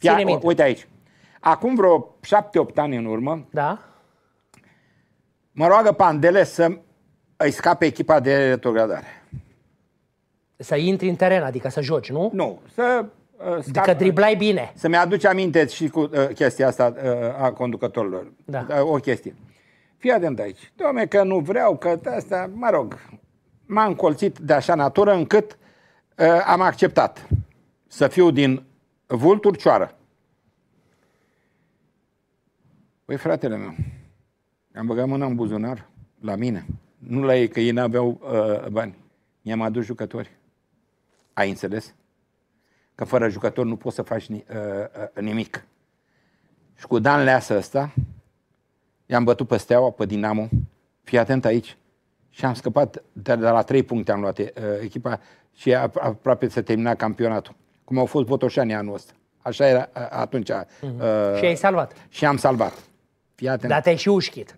Ia, o, uite aici. Acum vreo 7-8 ani în urmă, da. mă roagă Pandele să îi scape echipa de retrogradare. Să intri în teren, adică să joci, nu? Nu, să... Uh, scap, adică driblai bine. Să-mi aduce aminte și cu uh, chestia asta uh, a conducătorilor. Da. Uh, o chestie. Fii atent aici. Doamne, că nu vreau, că asta, mă rog, m-am colțit de așa natură încât uh, am acceptat să fiu din Vul Turcioară. Păi, fratele meu, am băgat mâna în buzunar, la mine. Nu la ei, că ei n-aveau uh, bani. Mi-am adus jucători. Ai înțeles? Că fără jucători nu poți să faci ni, uh, uh, nimic. Și cu Dan Leasă ăsta, i-am bătut pe Steaua, pe Dinamo. Fii atent aici. Și am scăpat, de, la trei puncte am luat uh, echipa și aproape să termina campionatul cum au fost botoșanii anul ăsta. Așa era atunci. Mm-hmm. Uh, și ai salvat. Și am salvat. Fii atent. Dar te-ai și ușchit.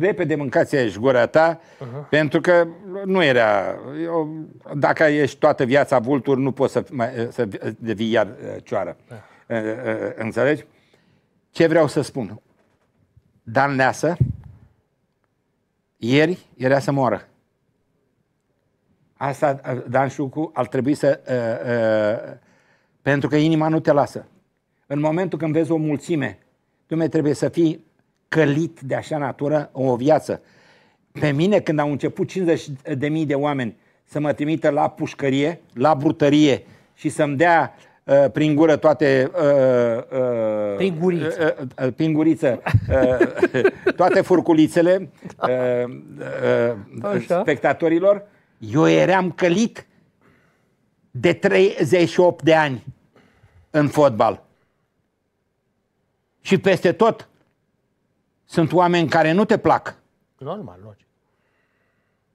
Repede mâncați aici gura ta, uh-huh. pentru că nu era... Eu, dacă ești toată viața vultur, nu poți să, mai, să devii iar uh, cioară. Da. Uh. Uh, uh, înțelegi? Ce vreau să spun? Dan Leasă, ieri, era să moară. Asta, Dan Șucu, ar trebui să... Uh, uh, pentru că inima nu te lasă. În momentul când vezi o mulțime, tu trebuie să fii călit de așa natură o viață. Pe mine, când au început 50.000 de oameni să mă trimită la pușcărie, la brutărie și să-mi dea uh, prin gură toate... Uh, uh, prin guriță. Uh, uh, prin guriță. Uh, toate furculițele uh, uh, uh, spectatorilor, eu eram călit de 38 de ani în fotbal. Și peste tot sunt oameni care nu te plac. Normal, logic.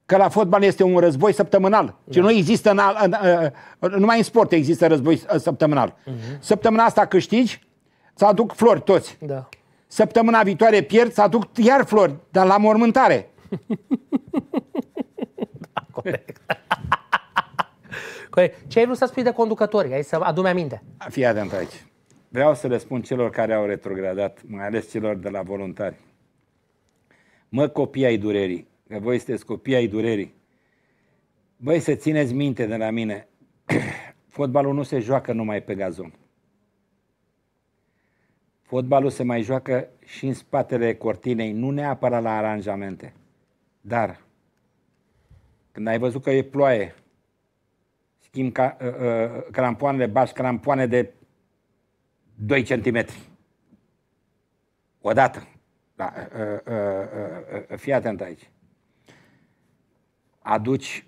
Că la fotbal este un război săptămânal. Da. nu există în, în, în, numai în sport există război uh, săptămânal. Uh-huh. Săptămâna asta câștigi, să aduc flori toți. Da. Săptămâna viitoare pierd, să aduc iar flori, dar la mormântare. Corect. Corect. Ce ai vrut să spui de conducători? Ai să adume aminte. Fii atent aici. Vreau să le spun celor care au retrogradat, mai ales celor de la voluntari. Mă, copii ai durerii, că voi sunteți copii ai durerii. Băi, să țineți minte de la mine, fotbalul nu se joacă numai pe gazon. Fotbalul se mai joacă și în spatele cortinei, nu neapărat la aranjamente. Dar când ai văzut că e ploaie, schimb ca, uh, uh, crampoanele, bași crampoane de 2 cm. Odată. Da, uh, uh, uh, fii atent aici. Aduci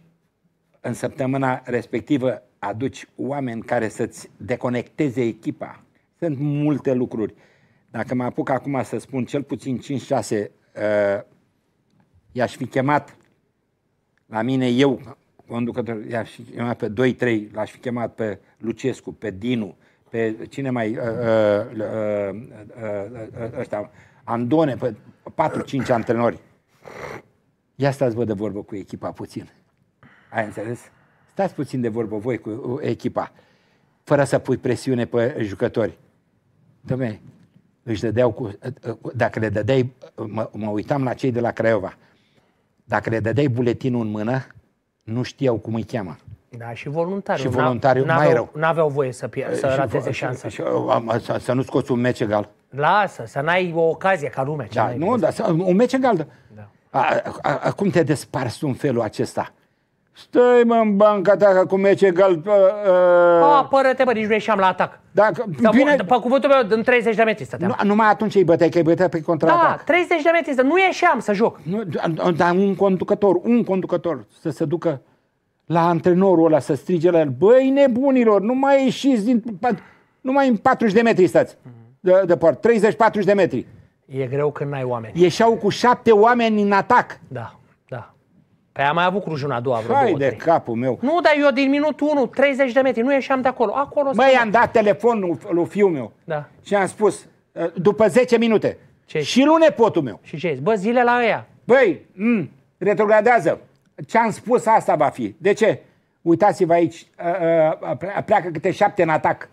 în săptămâna respectivă aduci oameni care să-ți deconecteze echipa. Sunt multe lucruri. Dacă mă apuc acum să spun cel puțin 5-6, uh, ă, i-aș fi chemat la mine eu, conducător, i-aș fi chemat pe 2-3, l-aș fi chemat pe Lucescu, pe Dinu, pe cine mai uh, uh, uh, ăsta, Andone, pe 4-5 antrenori. Ia stați vă de vorbă cu echipa puțin. Ai înțeles? Stați puțin de vorbă voi cu echipa, fără să pui presiune pe jucători. Dom'le, își dădeau cu, dacă le dădeai, mă, mă uitam la cei de la Craiova, dacă le dădeai buletinul în mână, nu știau cum îi cheamă. Da, și voluntariul. Și voluntariul, aveau mai rău. Nu aveau voie să, pier- să și, rateze și, șansa. Și, uh, să, să nu scoți un meci egal. Lasă, să n-ai o ocazie ca lumea. Da, nu, dar un meci egal. Da. da. A, a, a, cum te desparți în felul acesta? Stai mă în banca ta că cum e ce gal... Uh, uh... Ă, Apără-te, mă, nici nu ieșeam la atac. Dacă, Da, bine... Pe cuvântul meu, în 30 de metri stăteam. Nu, numai atunci îi băteai, că îi băteai pe contraatac. Da, 30 de metri, nu ieșeam să joc. Nu, dar da, un conducător, un conducător să se ducă la antrenorul ăla, să strige la el, băi nebunilor, nu mai ieșiți din... Numai în 40 de metri stați, mhm. de, de port, 30-40 de metri. E greu când n-ai oameni. Ieșeau cu șapte oameni în atac. Da. Păi am mai avut Crujul a doua vreo Hai două, de trei. capul meu. Nu, dar eu din minutul 1, 30 de metri, nu ieșeam de acolo. acolo Băi, am dat telefonul lui fiul meu da. și am spus, eh, după 10 minute, ce și lui nepotul meu. Și ce Bă, zile la ea. Băi, m- mm, retrogradează. Ce am spus, asta va fi. De ce? Uitați-vă aici, eh, eh, pleacă câte șapte în atac.